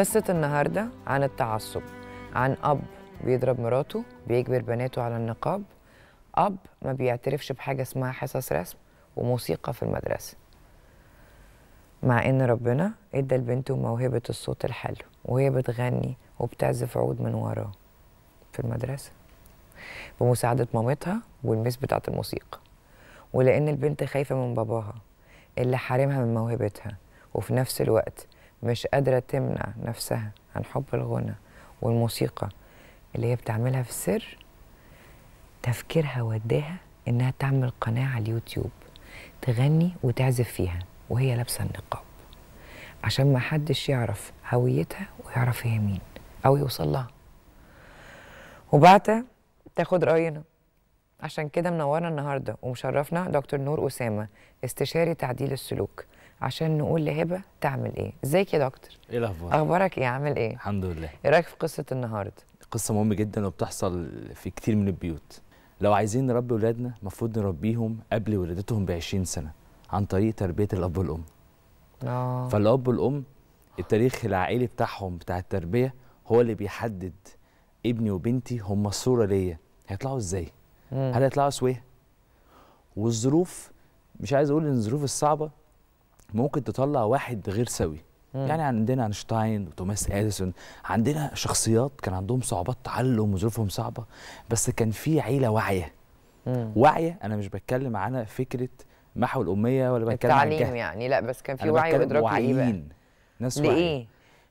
قصة النهاردة عن التعصب عن أب بيضرب مراته بيجبر بناته على النقاب أب ما بيعترفش بحاجة اسمها حصص رسم وموسيقى في المدرسة مع إن ربنا إدى لبنته موهبة الصوت الحلو وهي بتغني وبتعزف عود من وراه في المدرسة بمساعدة مامتها والمس بتاعة الموسيقى ولأن البنت خايفة من باباها اللي حارمها من موهبتها وفي نفس الوقت مش قادرة تمنع نفسها عن حب الغنى والموسيقى اللي هي بتعملها في السر تفكيرها وداها إنها تعمل قناة على اليوتيوب تغني وتعزف فيها وهي لابسة النقاب عشان ما حدش يعرف هويتها ويعرف هي مين أو يوصل لها وبعتها تاخد رأينا عشان كده منورنا النهارده ومشرفنا دكتور نور أسامة استشاري تعديل السلوك عشان نقول لهبه تعمل ايه ازيك يا دكتور ايه الاخبار اخبارك ايه عامل ايه الحمد لله ايه رايك في قصه النهارده قصه مهمه جدا وبتحصل في كتير من البيوت لو عايزين نربي ولادنا المفروض نربيهم قبل ولادتهم ب 20 سنه عن طريق تربيه الاب والام اه فالاب والام التاريخ العائلي بتاعهم بتاع التربيه هو اللي بيحدد ابني وبنتي هم الصوره ليا هيطلعوا ازاي هل هيطلعوا سويه والظروف مش عايز اقول ان الظروف الصعبه ممكن تطلع واحد غير سوي مم. يعني عندنا اينشتاين وتوماس اديسون عندنا شخصيات كان عندهم صعوبات تعلم وظروفهم صعبه بس كان في عيله واعيه واعيه انا مش بتكلم على فكره محو الاميه ولا بتكلم عن التعليم يعني لا بس كان في وعي وادراك لايه ناس لايه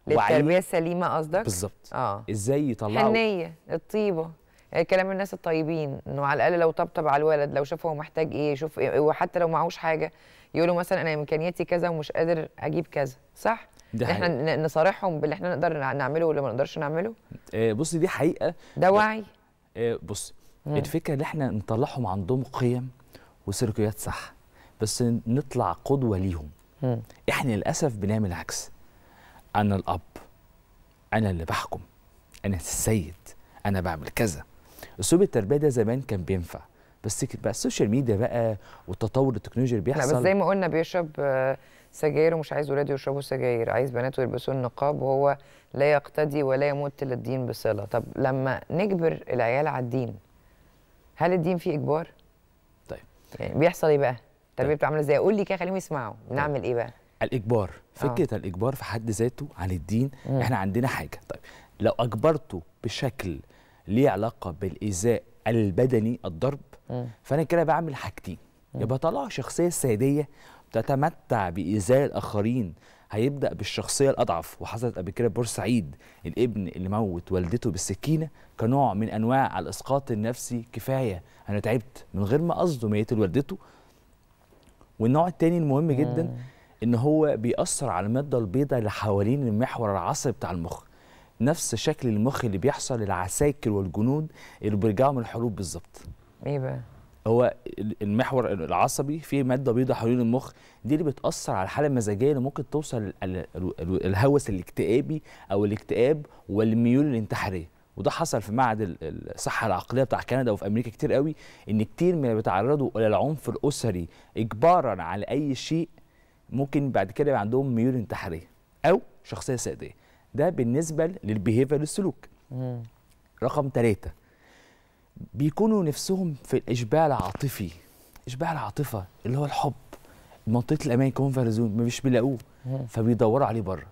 للتربيه السليمه قصدك بالظبط اه ازاي يطلعوا الحنيه الطيبه يعني كلام الناس الطيبين انه على الاقل لو طبطب على الولد لو شاف هو محتاج ايه يشوف إيه وحتى لو معهوش حاجه يقولوا مثلا انا امكانياتي كذا ومش قادر اجيب كذا صح ده احنا حقيقة. نصارحهم باللي احنا نقدر نعمله واللي ما نقدرش نعمله آه بصي دي حقيقه ده وعي آه بص مم. الفكره ان احنا نطلعهم عندهم قيم وسلوكيات صح بس نطلع قدوه ليهم مم. احنا للاسف بنعمل عكس انا الاب انا اللي بحكم انا السيد انا بعمل كذا اسلوب التربيه ده زمان كان بينفع بس كده بقى السوشيال ميديا بقى والتطور التكنولوجي اللي بيحصل لا بس زي ما قلنا بيشرب آه، سجاير ومش عايز ولاده يشربوا سجاير عايز بناته يلبسوا النقاب وهو لا يقتدي ولا يمت للدين بصله طب لما نجبر العيال على الدين هل الدين فيه اجبار طيب يعني بيحصل ايه بقى التربيه طيب. بتبقى عامله ازاي قول لي كده خليهم يسمعوا نعمل ايه بقى الاجبار آه. فكره آه. الاجبار في حد ذاته عن الدين م. احنا عندنا حاجه طيب لو اجبرته بشكل ليه علاقه بالايذاء البدني الضرب فانا كده بعمل حاجتين يا بطلع شخصيه ساديه تتمتع بايذاء الاخرين هيبدا بالشخصيه الاضعف وحصلت قبل كده بورسعيد الابن اللي موت والدته بالسكينه كنوع من انواع الاسقاط النفسي كفايه انا تعبت من غير ما قصده ميت والدته والنوع الثاني المهم جدا ان هو بيأثر على الماده البيضاء اللي حوالين المحور العصبي بتاع المخ نفس شكل المخ اللي بيحصل للعساكر والجنود اللي بيرجعوا من الحروب بالظبط ايه بقى هو المحور العصبي فيه ماده بيضاء حوالين المخ دي اللي بتاثر على الحاله المزاجيه اللي ممكن توصل الهوس الاكتئابي او الاكتئاب والميول الانتحاريه وده حصل في معهد الصحه العقليه بتاع كندا وفي امريكا كتير قوي ان كتير من اللي بيتعرضوا الى العنف الاسري اجبارا على اي شيء ممكن بعد كده يبقى عندهم ميول انتحاريه او شخصيه ساديه ده بالنسبه للبيهيفير للسلوك رقم ثلاثة بيكونوا نفسهم في الاشباع العاطفي اشباع العاطفه اللي هو الحب منطقه الامان كونفرزون ما مش بيلاقوه فبيدوروا عليه بره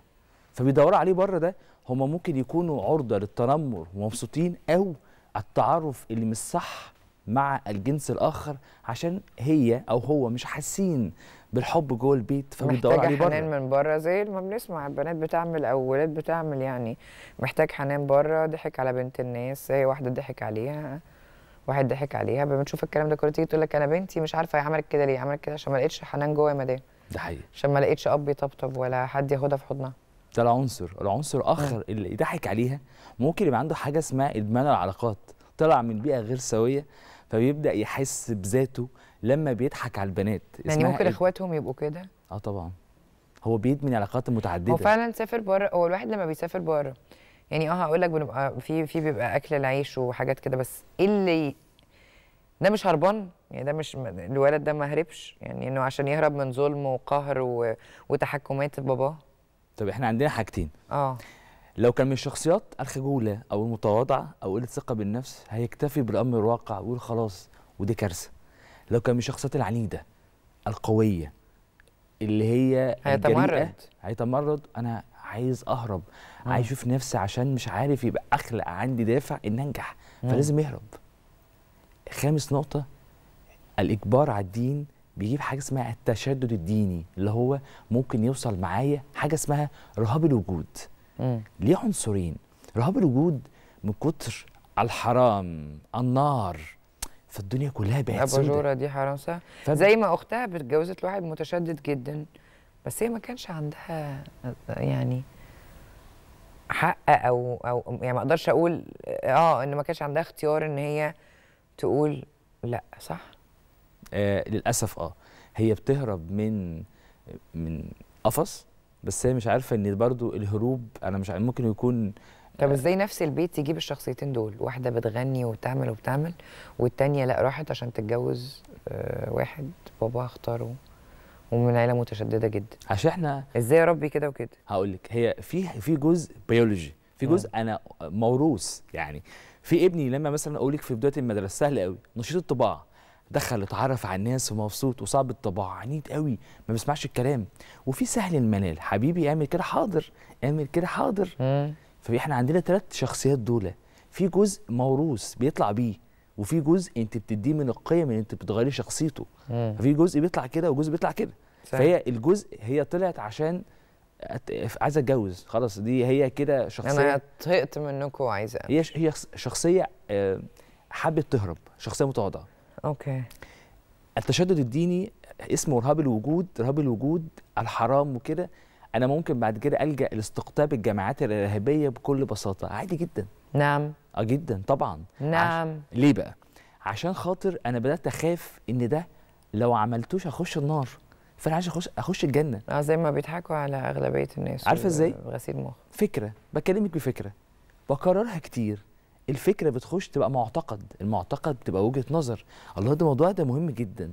فبيدوروا عليه بره ده هم ممكن يكونوا عرضه للتنمر ومبسوطين او التعرف اللي مش صح مع الجنس الاخر عشان هي او هو مش حاسين بالحب جوه البيت فبيدوروا عليه بره حنان من بره زي ما بنسمع البنات بتعمل او الولاد بتعمل يعني محتاج حنان بره ضحك على بنت الناس هي واحده ضحك عليها واحد ضحك عليها بنشوف الكلام ده كله تيجي تقول لك انا بنتي مش عارفه هي عملت كده ليه عملت كده عشان ما لقيتش حنان جوه يا مدام ده حقيقي عشان ما لقيتش اب يطبطب ولا حد ياخدها في حضنها ده العنصر العنصر الاخر اللي يضحك عليها ممكن يبقى عنده حاجه اسمها ادمان العلاقات طلع من بيئه غير سويه فبيبدا يحس بذاته لما بيضحك على البنات يعني ممكن إيه؟ اخواتهم يبقوا كده اه طبعا هو بيدمن علاقات متعدده هو فعلا سافر بره هو الواحد لما بيسافر بره يعني اه هقول لك بنبقى في في بيبقى اكل العيش وحاجات كده بس ايه اللي ده مش هربان يعني ده مش الولد ده ما هربش يعني انه عشان يهرب من ظلم وقهر و... وتحكمات باباه طب احنا عندنا حاجتين اه لو كان من الشخصيات الخجوله او المتواضعه او قله ثقة بالنفس هيكتفي بالامر الواقع ويقول خلاص ودي كارثه لو كان من الشخصيات العنيده القويه اللي هي هيتمرد هيتمرد انا عايز اهرب مم. عايز اشوف نفسي عشان مش عارف يبقى اخلق عندي دافع ان انجح مم. فلازم يهرب خامس نقطه الاجبار على الدين بيجيب حاجه اسمها التشدد الديني اللي هو ممكن يوصل معايا حاجه اسمها رهاب الوجود ليه عنصرين رهاب الوجود من كتر الحرام النار فالدنيا كلها بقت سودة دي حرام صح فب... زي ما اختها اتجوزت لواحد متشدد جدا بس هي ما كانش عندها يعني حق او او يعني ما اقدرش اقول اه ان ما كانش عندها اختيار ان هي تقول لا صح آه للاسف اه هي بتهرب من من قفص بس هي مش عارفه ان برضو الهروب انا مش ممكن يكون طب آه، ازاي نفس البيت يجيب الشخصيتين دول واحده بتغني وبتعمل وبتعمل والتانيه لا راحت عشان تتجوز آه، واحد باباها اختاره ومن عيله متشدده جدا عشان احنا ازاي ربي كده وكده هقول لك هي في في جزء بيولوجي في جزء أوه. انا موروث يعني في ابني لما مثلا اقول لك في بدايه المدرسه سهل قوي نشيط الطباعه دخل اتعرف على الناس ومبسوط وصعب الطباع عنيد قوي ما بيسمعش الكلام وفي سهل المنال حبيبي اعمل كده حاضر اعمل كده حاضر فاحنا عندنا ثلاث شخصيات دول في جزء موروث بيطلع بيه وفي جزء انت بتديه من القيم ان انت بتغيري شخصيته ففي جزء بيطلع كده وجزء بيطلع كده فهي الجزء هي طلعت عشان عايزه اتجوز خلاص دي هي كده شخصيه انا طهقت منكم وعايزه هي هي شخصيه آه، حابه تهرب شخصيه متواضعه اوكي التشدد الديني اسمه ارهاب الوجود ارهاب الوجود الحرام وكده انا ممكن بعد كده الجا لاستقطاب الجماعات الارهابيه بكل بساطه عادي جدا نعم اه جدا طبعا نعم عش... ليه بقى عشان خاطر انا بدات اخاف ان ده لو عملتوش هخش النار فانا عايز اخش اخش الجنه اه زي ما بيضحكوا على اغلبيه الناس عارفه ازاي غسيل مخ فكره بكلمك بفكره بكررها كتير الفكره بتخش تبقى معتقد المعتقد بتبقى وجهه نظر الله ده الموضوع ده مهم جدا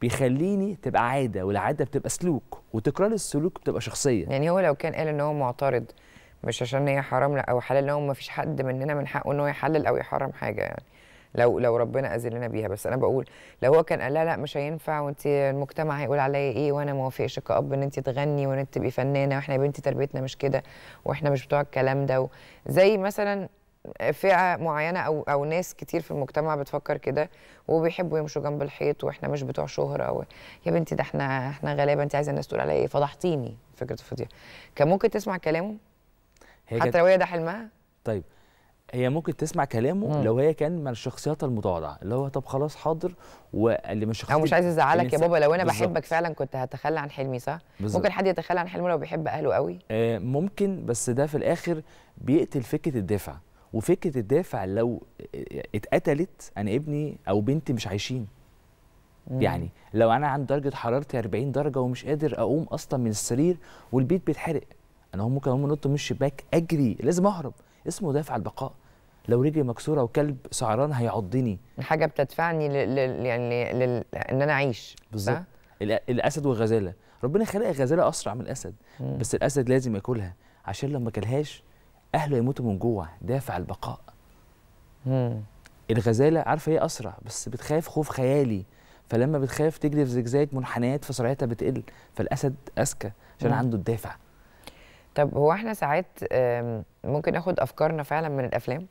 بيخليني تبقى عاده والعاده بتبقى سلوك وتكرار السلوك بتبقى شخصيه يعني هو لو كان قال ان هو معترض مش عشان هي حرام لا او حلال هو ما فيش حد مننا من حقه ان هو يحلل او يحرم حاجه يعني لو لو ربنا اذلنا بيها بس انا بقول لو هو كان قال لا لا مش هينفع وانت المجتمع هيقول عليا ايه وانا ما وافقش كاب ان انت تغني وان انت تبقي فنانه واحنا يا بنتي تربيتنا مش كده واحنا مش بتوع الكلام ده زي مثلا فئه معينه او او ناس كتير في المجتمع بتفكر كده وبيحبوا يمشوا جنب الحيط واحنا مش بتوع شهره او يا بنتي ده احنا احنا غلابه انت عايزه الناس تقول عليا ايه فضحتيني فكره الفضيحه كان ممكن تسمع كلامه هي حتى لو هي ده حلمها طيب هي ممكن تسمع كلامه مم. لو هي كان من الشخصيات المتواضعه اللي هو طب خلاص حاضر واللي مش شخصيتي او مش عايز ازعلك يا بابا لو انا بالزبط. بحبك فعلا كنت هتخلى عن حلمي صح بالزبط. ممكن حد يتخلى عن حلمه لو بيحب اهله قوي آه ممكن بس ده في الاخر بيقتل فكره الدفع وفكره الدافع لو اتقتلت انا ابني او بنتي مش عايشين مم. يعني لو انا عند درجه حرارتي 40 درجه ومش قادر اقوم اصلا من السرير والبيت بيتحرق انا هم ممكن اقوم انط من الشباك اجري لازم اهرب اسمه دافع البقاء لو رجلي مكسوره وكلب سعران هيعضني حاجه بتدفعني ل... ل... يعني ل... ان انا اعيش بالظبط الاسد والغزاله ربنا خلق الغزاله اسرع من الاسد مم. بس الاسد لازم ياكلها عشان لو ما كلهاش اهله يموتوا من جوع دافع البقاء مم. الغزاله عارفه هي اسرع بس بتخاف خوف خيالي فلما بتخاف تجري في زجزاج منحنيات فسرعتها بتقل فالاسد اذكى عشان عنده الدافع طب هو احنا ساعات ممكن ناخد افكارنا فعلا من الافلام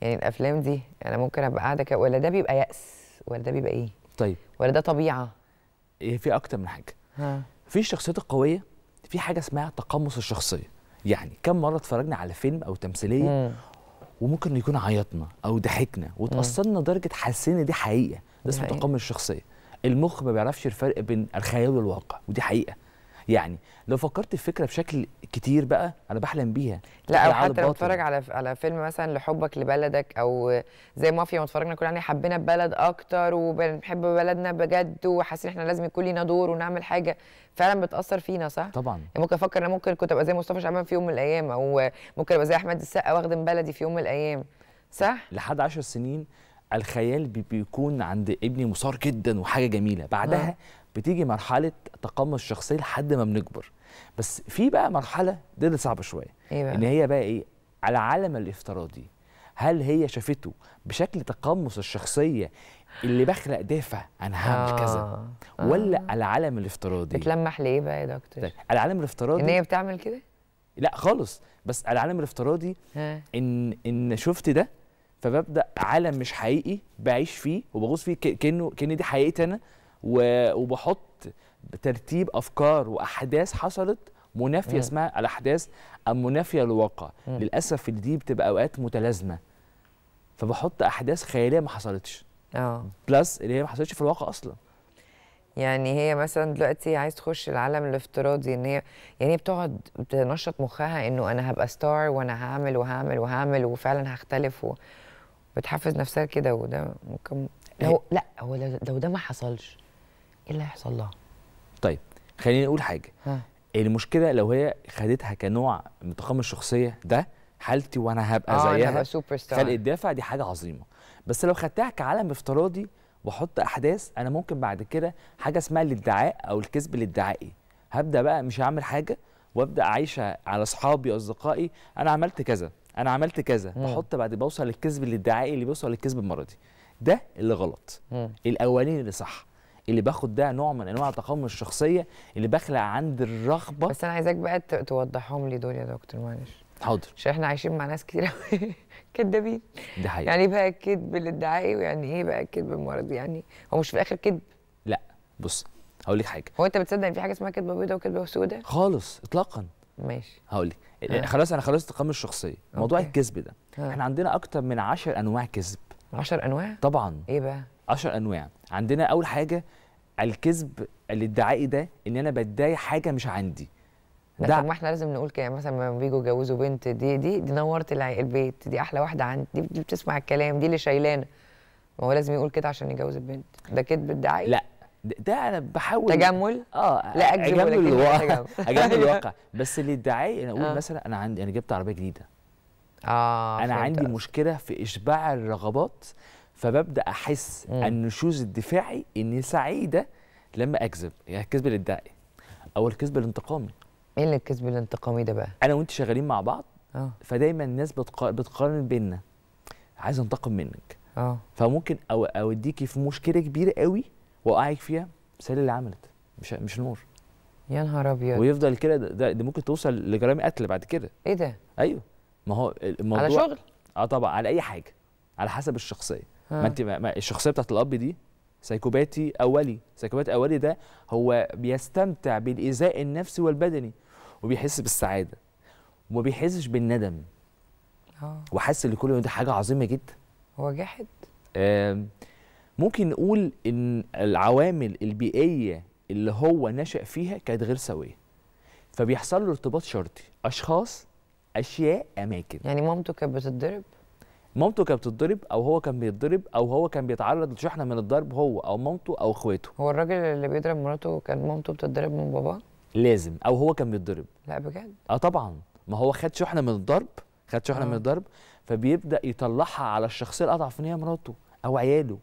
يعني الافلام دي انا ممكن ابقى قاعده ولا ده بيبقى يأس ولا ده بيبقى ايه طيب ولا ده طبيعه إيه، في اكتر من حاجه ها. في الشخصيات القويه في حاجه اسمها تقمص الشخصيه يعني كم مره اتفرجنا على فيلم او تمثيليه مم. وممكن يكون عيطنا او ضحكنا وتاثرنا لدرجه حسينا دي حقيقه ده اسمه تقمص الشخصيه المخ ما بيعرفش الفرق بين الخيال والواقع ودي حقيقه يعني لو فكرت في فكره بشكل كتير بقى انا بحلم بيها لا او حتى لو اتفرج على على فيلم مثلا لحبك لبلدك او زي مافيا ما اتفرجنا كلنا يعني حبينا البلد اكتر وبنحب بلدنا بجد وحاسين احنا لازم يكون لينا دور ونعمل حاجه فعلا بتاثر فينا صح طبعا يعني ممكن افكر انا ممكن كنت ابقى زي مصطفى شعبان في يوم من الايام او ممكن ابقى زي احمد السقا واخدم بلدي في يوم من الايام صح لحد 10 سنين الخيال بيكون عند ابني مثار جدا وحاجه جميله بعدها أه. بتيجي مرحله تقمص الشخصيه لحد ما بنكبر بس في بقى مرحله دي اللي صعبه شويه إيه ان هي بقى ايه على العالم الافتراضي هل هي شافته بشكل تقمص الشخصيه اللي بخلق دافع انا هعمل آه. كذا آه. ولا آه. على العالم الافتراضي بتلمح ليه بقى يا دكتور طيب. على العالم الافتراضي ان هي بتعمل كده لا خالص بس على العالم الافتراضي ان ان شفت ده فببدا عالم مش حقيقي بعيش فيه وبغوص فيه كانه كان دي حقيقتي انا وبحط ترتيب افكار واحداث حصلت منافيه اسمها الاحداث المنافيه للواقع للاسف دي بتبقى اوقات متلازمه فبحط احداث خياليه ما حصلتش اه بلس اللي هي ما حصلتش في الواقع اصلا يعني هي مثلا دلوقتي عايز تخش العالم الافتراضي ان هي يعني هي بتقعد تنشط مخها انه انا هبقى ستار وانا هعمل وهعمل وهعمل وفعلا هختلف وبتحفز نفسها كده وده ممكن لو لا هو لو ده ما حصلش ايه اللي هيحصل لها طيب خلينا نقول حاجه ها. المشكله لو هي خدتها كنوع من طاقم الشخصيه ده حالتي وانا هبقى آه زيها هبقى سوبر ستار خلق الدافع دي حاجه عظيمه بس لو خدتها كعالم افتراضي واحط احداث انا ممكن بعد كده حاجه اسمها الادعاء او الكذب الادعائي هبدا بقى مش هعمل حاجه وابدا اعيشها على اصحابي واصدقائي انا عملت كذا انا عملت كذا بحط بعد بوصل للكذب الادعائي اللي بيوصل للكذب المرضي ده اللي غلط الاولين اللي صح اللي باخد ده نوع من انواع تقمص الشخصيه اللي بخلق عندي الرغبه بس انا عايزاك بقى توضحهم لي دول يا دكتور معلش حاضر عشان احنا عايشين مع ناس كتير قوي كدابين ده حقيقي يعني ايه بقى الكذب الادعائي ويعني ايه بقى الكذب المرضي يعني هو مش في الاخر كذب لا بص هقول لك حاجه هو انت بتصدق ان في حاجه اسمها كذبه بيضاء وكذبه سوداء خالص اطلاقا ماشي هقول لك آه. آه، خلاص انا خلصت القامه الشخصيه موضوع الكذب ده آه. احنا عندنا اكتر من 10 انواع كذب 10 انواع طبعا ايه بقى 10 انواع عندنا اول حاجه الكذب الادعائي ده ان انا بدعي حاجه مش عندي ده ما احنا لازم نقول كده مثلا لما بيجوا يجوزوا بنت دي دي دي نورت البيت دي احلى واحده عندي دي بتسمع الكلام دي اللي شايلانه ما هو لازم يقول كده عشان يجوز البنت ده كذب ادعائي لا ده انا بحاول تجمل اه, آه، لا اجمل الواقع اجمل الواقع بس الادعائي انا اقول آه. مثلا انا عندي انا جبت عربيه جديده اه انا عندي مشكله في اشباع الرغبات فببدا احس مم. شوز الدفاعي اني سعيده لما اكذب يا يعني الكذب الادعي او الكذب الانتقامي ايه اللي الكذب الانتقامي ده بقى انا وانت شغالين مع بعض أوه. فدايما الناس بتق... بتقارن بينا عايز انتقم منك اه فممكن أو... اوديكي في مشكله كبيره قوي واوقعك فيها سالي اللي عملت مش مش نور يا نهار ابيض ويفضل كده ده, ده ممكن توصل لجرائم قتل بعد كده ايه ده ايوه ما هو الموضوع على شغل اه طبعا على اي حاجه على حسب الشخصيه ما انت ما الشخصيه بتاعت الاب دي سايكوباتي اولي سايكوباتي اولي ده هو بيستمتع بالايذاء النفسي والبدني وبيحس بالسعاده وما بيحسش بالندم اه وحاسس ان كل يوم حاجه عظيمه جدا هو جاحد ممكن نقول ان العوامل البيئيه اللي هو نشأ فيها كانت غير سويه فبيحصل له ارتباط شرطي اشخاص اشياء اماكن يعني مامته كانت بتتضرب مامته كانت بتتضرب او هو كان بيتضرب او هو كان بيتعرض لشحنه من الضرب هو او مامته او اخواته هو الراجل اللي بيضرب مراته كان مامته بتتضرب من باباه لازم او هو كان بيتضرب لا بجد اه طبعا ما هو خد شحنه من الضرب خد شحنه آه. من الضرب فبيبدا يطلعها على الشخصيه الاضعف ان هي مراته او عياله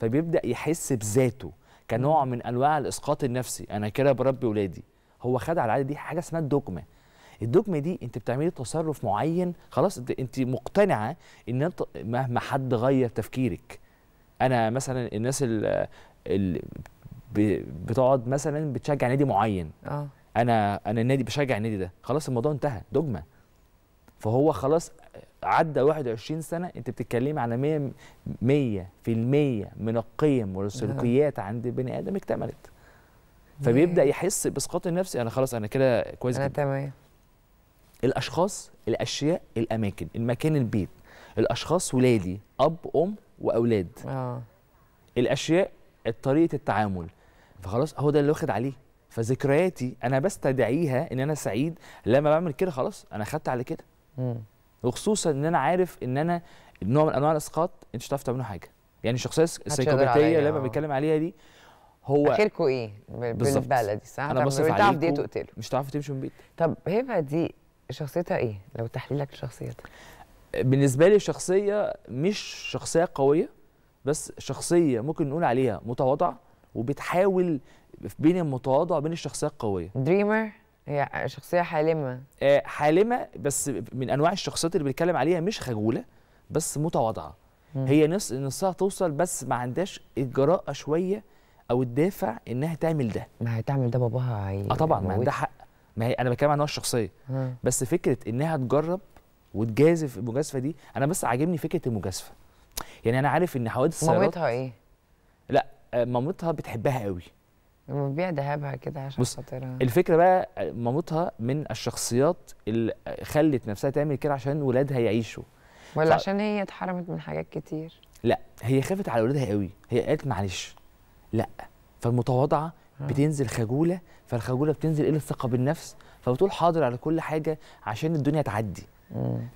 فبيبدا يحس بذاته كنوع من انواع الاسقاط النفسي انا كده بربي ولادي هو خد على العاده دي حاجه اسمها الدوكمه الدوجما دي انت بتعملي تصرف معين خلاص انت مقتنعه ان انت مهما حد غير تفكيرك انا مثلا الناس اللي بتقعد مثلا بتشجع نادي معين اه انا انا النادي بشجع النادي ده خلاص الموضوع انتهى دوجما فهو خلاص عدى 21 سنه انت بتتكلمي على 100 المية من القيم والسلوكيات عند بني ادم اكتملت فبيبدا يحس باسقاط النفسي انا خلاص انا كده كويس انا تمام الاشخاص الاشياء الاماكن المكان البيت الاشخاص ولادي اب ام واولاد آه. الاشياء طريقه التعامل فخلاص هو ده اللي واخد عليه فذكرياتي انا بستدعيها ان انا سعيد لما بعمل كده خلاص انا خدت على كده وخصوصا ان انا عارف ان انا نوع من انواع الاسقاط انت مش هتعرف تعملوا حاجه يعني الشخصيه السيكوباتيه اللي انا آه. بتكلم عليها دي هو اخركم ايه بالبلدي صح انا بصرف عليكم مش هتعرف تمشي من البيت طب هبه دي شخصيتها ايه لو تحليلك لشخصيتها بالنسبه لي شخصيه مش شخصيه قويه بس شخصيه ممكن نقول عليها متواضعه وبتحاول بين المتواضع وبين الشخصيه القويه دريمر هي شخصيه حالمه آه، حالمه بس من انواع الشخصيات اللي بنتكلم عليها مش خجوله بس متواضعه هي نص نصها توصل بس ما عندهاش الجراءه شويه او الدافع انها تعمل ده ما هي تعمل ده باباها هي اه طبعا ما ده حق ما هي انا بتكلم عن نوع الشخصيه بس فكره انها تجرب وتجازف المجازفه دي انا بس عاجبني فكره المجازفه يعني انا عارف ان حوادث السيارات مامتها ايه لا آه، مامتها بتحبها قوي بتبيع ذهبها كده عشان خاطرها الفكره بقى آه، مامتها من الشخصيات اللي خلت نفسها تعمل كده عشان ولادها يعيشوا ولا ف... عشان هي اتحرمت من حاجات كتير لا هي خافت على ولادها قوي هي قالت معلش لا فالمتواضعه آه. بتنزل خجوله فالخجوله بتنزل قله الثقه بالنفس فبتقول حاضر على كل حاجه عشان الدنيا تعدي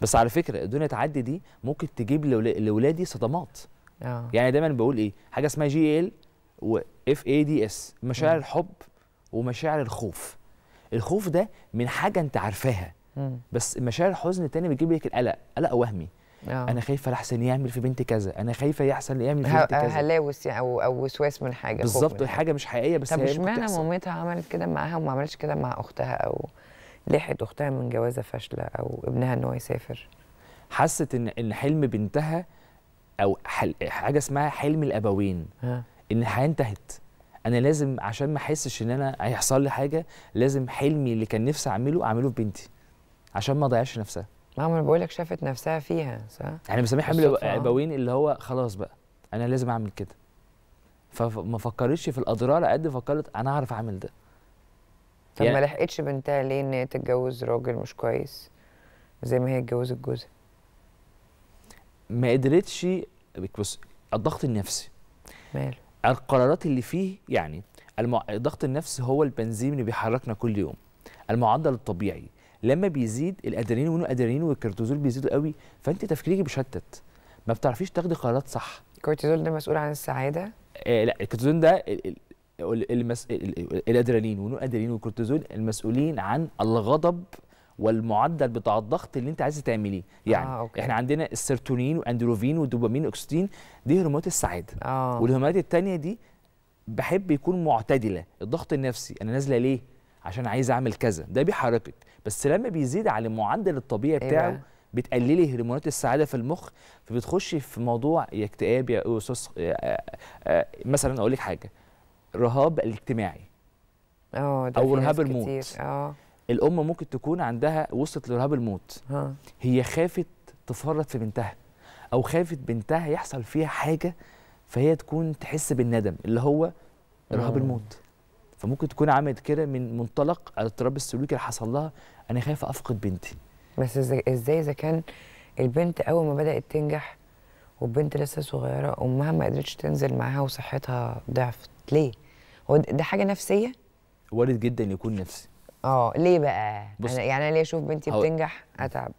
بس على فكره الدنيا تعدي دي ممكن تجيب لاولادي صدمات أوه. يعني دايما بقول ايه حاجه اسمها جي ال واف اي دي اس مشاعر الحب ومشاعر الخوف الخوف ده من حاجه انت عارفاها بس مشاعر الحزن التانية بتجيب لك القلق قلق وهمي أوه. انا خايفه لحسن يعمل في بنتي كذا انا خايفه يحصل يعمل في بنتي كذا هلاوس يعني، او او وسواس من حاجه بالظبط حاجه مش حقيقيه بس طب مش معنى مامتها عملت كده معاها وما عملتش كده مع اختها او لحقت اختها من جوازه فاشله او ابنها ان هو يسافر حست ان ان حلم بنتها او حل... حاجه اسمها حلم الابوين ها. ان الحياه انتهت انا لازم عشان ما احسش ان انا هيحصل لي حاجه لازم حلمي اللي كان نفسي اعمله اعمله في بنتي عشان ما اضيعش نفسها ما هو انا بقول لك شافت نفسها فيها صح؟ يعني مسامير حمل ابوين اللي هو خلاص بقى انا لازم اعمل كده فما فكرتش في الاضرار قد فكرت انا هعرف اعمل ده طب يعني ما لحقتش بنتها ليه ان هي تتجوز راجل مش كويس زي ما هي اتجوزت جوزها ما قدرتش بص الضغط النفسي ماله القرارات اللي فيه يعني الضغط النفسي هو البنزين اللي بيحركنا كل يوم المعدل الطبيعي لما بيزيد الادرينالين والادرينالين والكورتيزول بيزيدوا قوي فانت تفكيرك مشتت ما بتعرفيش تاخدي قرارات صح الكورتيزول ده مسؤول عن السعاده آه لا الكورتيزول ده المس... الادرينالين والادرينالين والكورتيزول المسؤولين عن الغضب والمعدل بتاع الضغط اللي انت عايز تعمليه يعني آه، أوكي. احنا عندنا السيرتونين واندروفين والدوبامين والاكسيتين دي هرمونات السعاده آه. والهرمونات الثانيه دي بحب يكون معتدله الضغط النفسي انا نازله ليه عشان عايز اعمل كذا ده بيحركك بس لما بيزيد على المعدل الطبيعي إيه بتاعه بتقللي هرمونات السعاده في المخ فبتخشي في موضوع يا اكتئاب يا اسس آه، آه، آه، مثلا اقول لك حاجه رهاب الاجتماعي اه او رهاب الموت اه الام ممكن تكون عندها وصلت لرهاب الموت ها. هي خافت تفرط في بنتها او خافت بنتها يحصل فيها حاجه فهي تكون تحس بالندم اللي هو رهاب الموت فممكن تكون عملت كده من منطلق الاضطراب السلوكي اللي حصل لها انا خايفه افقد بنتي بس ازاي اذا كان البنت اول ما بدات تنجح والبنت لسه صغيره امها ما قدرتش تنزل معاها وصحتها ضعفت ليه هو ده حاجه نفسيه وارد جدا يكون نفسي اه ليه بقى بص أنا يعني انا ليه اشوف بنتي هو... بتنجح اتعب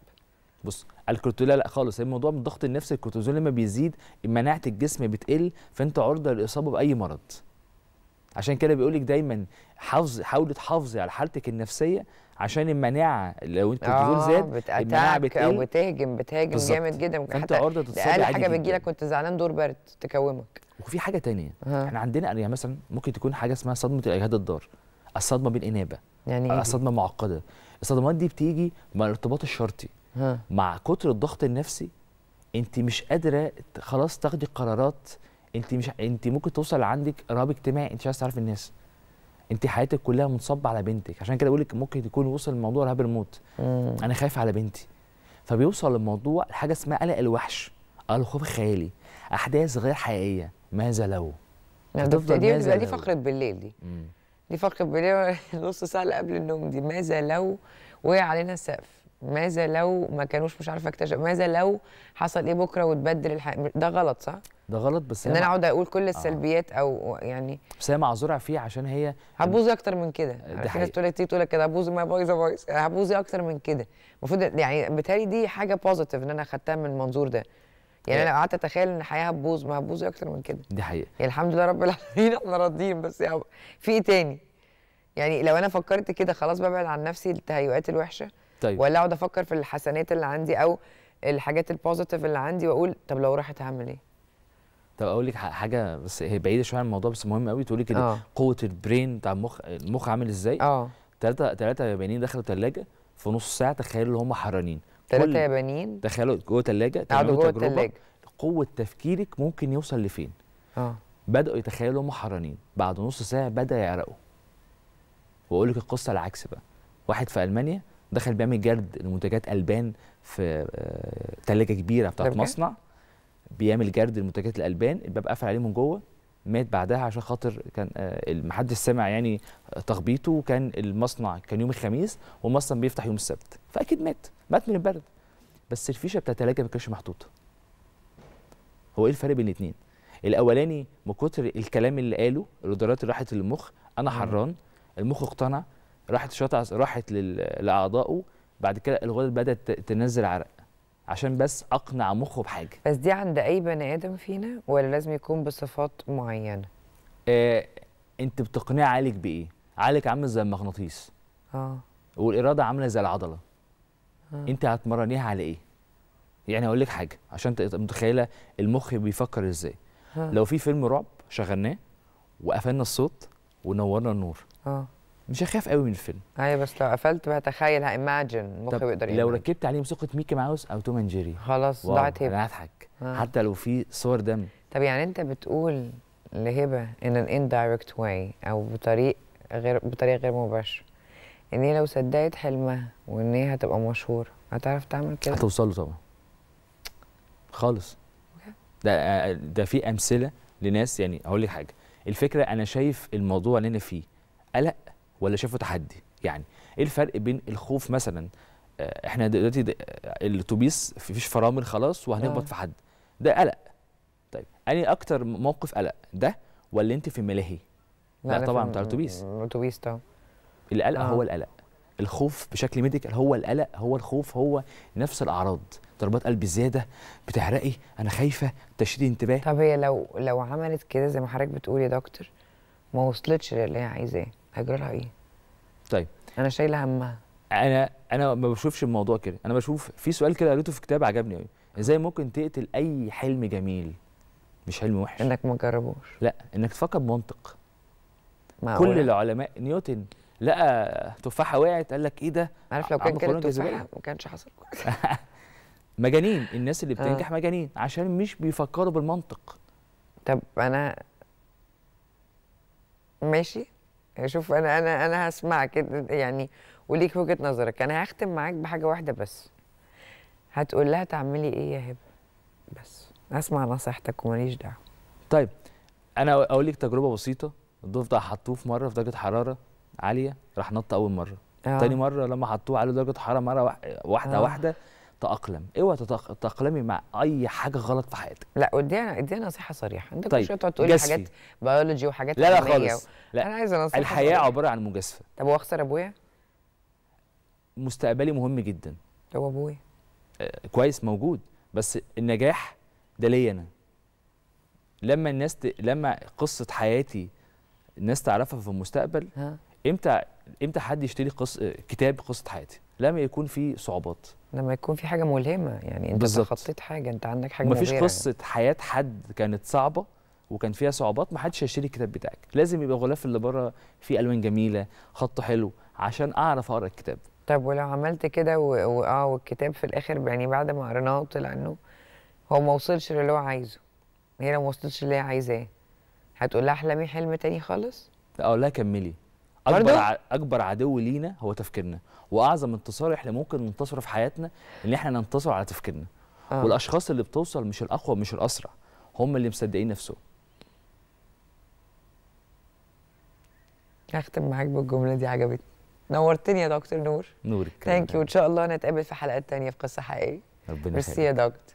بص الكورتيزول لا, لا خالص الموضوع من الضغط النفسي الكورتيزول لما بيزيد مناعه الجسم بتقل فانت عرضه للاصابه باي مرض عشان كده بيقول لك دايما حافظ حاولي تحافظي على حالتك النفسيه عشان المناعه لو انت الكورتيزول آه، زاد المناعه بتقل او بتهجم بتهاجم بالزبط. جامد جدا ممكن حتى عرضه اقل حاجه بتجي لك وانت زعلان دور برد تكومك وفي حاجه تانية احنا عندنا يعني مثلا ممكن تكون حاجه اسمها صدمه الاجهاد الضار الصدمه بالانابه يعني إيه صدمه معقده الصدمات دي بتيجي مع الارتباط الشرطي ها. مع كتر الضغط النفسي انت مش قادره خلاص تاخدي قرارات انت مش انت ممكن توصل عندك رهاب اجتماعي انت مش عايز تعرف الناس انت حياتك كلها منصبه على بنتك عشان كده بقول لك ممكن تكون وصل الموضوع رهاب الموت مم. انا خايف على بنتي فبيوصل الموضوع لحاجه اسمها قلق الوحش الخوف الخيالي احداث غير حقيقيه ماذا لو يعني هتفضل دي دي فقره بالليل دي مم. دي فقره بالليل نص ساعه قبل النوم دي ماذا لو وقع علينا السقف ماذا لو ما كانوش مش عارفه اكتشف ماذا لو حصل ايه بكره وتبدل الحياه ده غلط صح ده غلط بس ان انا اقعد اقول كل آه. السلبيات آه. او يعني بس هي معذوره فيه عشان هي هتبوظي اكتر من كده في ناس تقول تيجي تقول كده هبوظي ما بايظه بايظ هبوظي اكتر من كده المفروض يعني بالتالي دي حاجه بوزيتيف ان انا خدتها من المنظور ده يعني إيه. انا قعدت اتخيل ان الحياه هتبوظ ما هتبوظ اكتر من كده دي حقيقه يعني الحمد لله رب العالمين احنا راضيين بس يعني في ايه تاني يعني لو انا فكرت كده خلاص ببعد عن نفسي التهيؤات الوحشه طيب ولا اقعد افكر في الحسنات اللي عندي او الحاجات البوزيتيف اللي عندي واقول طب لو راحت هعمل ايه طب اقول لك حاجه بس هي بعيده شويه عن الموضوع بس مهم قوي تقول لي كده آه. قوه البرين بتاع المخ المخ عامل ازاي اه ثلاثه ثلاثه يابانيين دخلوا ثلاجه في نص ساعه تخيلوا ان هم حرانين ثلاثه يابانيين تخيلوا جوه ثلاجه قعدوا جوه الثلاجه قوه تفكيرك ممكن يوصل لفين اه بداوا يتخيلوا هم حرانين بعد نص ساعه بدا يعرقوا واقول لك القصه العكس بقى واحد في المانيا دخل بيعمل جرد لمنتجات البان في ثلاجه آه، كبيره بتاعت مصنع بيعمل جرد لمنتجات الالبان الباب قفل عليه من جوه مات بعدها عشان خاطر كان آه، محدش سمع يعني تخبيطه وكان المصنع كان يوم الخميس والمصنع بيفتح يوم السبت فاكيد مات مات من البرد بس الفيشه بتاعت ما كانتش محطوطه هو ايه الفرق بين الاثنين الاولاني من كتر الكلام اللي قاله الاوردرات اللي راحت للمخ انا حران المخ اقتنع راحت شاطع راحت لاعضائه بعد كده الغدد بدات تنزل عرق عشان بس اقنع مخه بحاجه بس دي عند اي بني ادم فينا ولا لازم يكون بصفات معينه آه، انت بتقنعي عليك بايه عليك عامل زي المغناطيس اه والاراده عامله زي العضله آه. انت هتمرنيها على ايه يعني هقول لك حاجه عشان انت متخيله المخ بيفكر ازاي آه. لو في فيلم رعب شغلناه وقفلنا الصوت ونورنا النور اه مش هخاف قوي من الفيلم ايوه بس لو قفلت بتخيل ايماجن مخي بيقدر يعمل لو ركبت عليه موسيقى ميكي ماوس او توم اند جيري خلاص ضاعت هبه انا هضحك آه. حتى لو في صور دم طب يعني انت بتقول لهبه ان ان اندايركت واي او بطريق غير بطريقه غير مباشره ان هي لو صدقت حلمها وان هي هتبقى مشهوره هتعرف تعمل كده هتوصل له طبعا خالص ده ده في امثله لناس يعني هقول لك حاجه الفكره انا شايف الموضوع اللي انا فيه قلق ولا شافوا تحدي يعني ايه الفرق بين الخوف مثلا آه، احنا دلوقتي آه، الاتوبيس مفيش فرامل خلاص وهنخبط آه. في حد ده قلق طيب اني اكتر موقف قلق ده ولا انت في الملاهي لا, لا طبعا بتاع الاتوبيس الاتوبيس طبعا القلق آه. هو القلق الخوف بشكل ميديكال هو القلق هو الخوف هو نفس الاعراض ضربات قلب زياده بتحرقي انا خايفه تشديد انتباه طب هي لو لو عملت كده زي ما حضرتك بتقول يا دكتور ما وصلتش للي هي عايزاه هيجرى لها ايه؟ طيب انا شايله همها انا انا ما بشوفش الموضوع كده انا بشوف في سؤال كده قريته في كتاب عجبني قوي ازاي ممكن تقتل اي حلم جميل مش حلم وحش انك ما تجربوش لا انك تفكر بمنطق كل العلماء نيوتن لقى تفاحه وقعت قال لك ايه ده عارف لو كان كده تفاحه ما كانش حصل مجانين الناس اللي بتنجح آه. مجانين عشان مش بيفكروا بالمنطق طب انا ماشي يعني شوف انا انا انا هسمعك يعني وليك وجهه نظرك انا هختم معاك بحاجه واحده بس هتقول لها تعملي ايه يا هبه بس اسمع نصيحتك وماليش دعوه طيب انا اقول لك تجربه بسيطه الضفدع ده حطوه في مره في درجه حراره عاليه راح نط اول مره آه. تاني مره لما حطوه على درجه حراره مره واحده آه. واحده تأقلم اوعى تتأقلمي مع اي حاجه غلط في حياتك لا ودينا ادينا نصيحه صريحه انت طيب. كل شويه تقولي حاجات بيولوجي وحاجات لا لا خالص لا انا عايزه نصيحه الحياه صريحة. عباره عن مجازفه طب واخسر ابويا مستقبلي مهم جدا هو ابويا آه كويس موجود بس النجاح ده ليا انا لما الناس ت... لما قصه حياتي الناس تعرفها في المستقبل ها. امتى امتى حد يشتري قص... كتاب قصه حياتي لما يكون في صعوبات لما يكون في حاجه ملهمه يعني انت بالزبط. تخطيت حاجه انت عندك حاجه مفيش قصه يعني. حياه حد كانت صعبه وكان فيها صعوبات ما حدش هيشتري الكتاب بتاعك لازم يبقى غلاف اللي بره فيه الوان جميله خط حلو عشان اعرف اقرا الكتاب طب ولو عملت كده واه والكتاب في الاخر يعني بعد ما قريناه وطلع انه هو ما وصلش للي هو عايزه هي لو ما وصلتش اللي هي عايزاه هتقول لها احلمي حلم تاني خالص؟ اقول لها كملي اكبر ع... اكبر عدو لينا هو تفكيرنا واعظم انتصار احنا ممكن ننتصره في حياتنا ان احنا ننتصر على تفكيرنا آه. والاشخاص اللي بتوصل مش الاقوى مش الاسرع هم اللي مصدقين نفسهم هختم معاك بالجمله دي عجبتني نورتني يا دكتور نور نورك ثانك يو وان شاء الله نتقابل في حلقات تانية في قصه حقيقيه ربنا ميرسي يا دكتور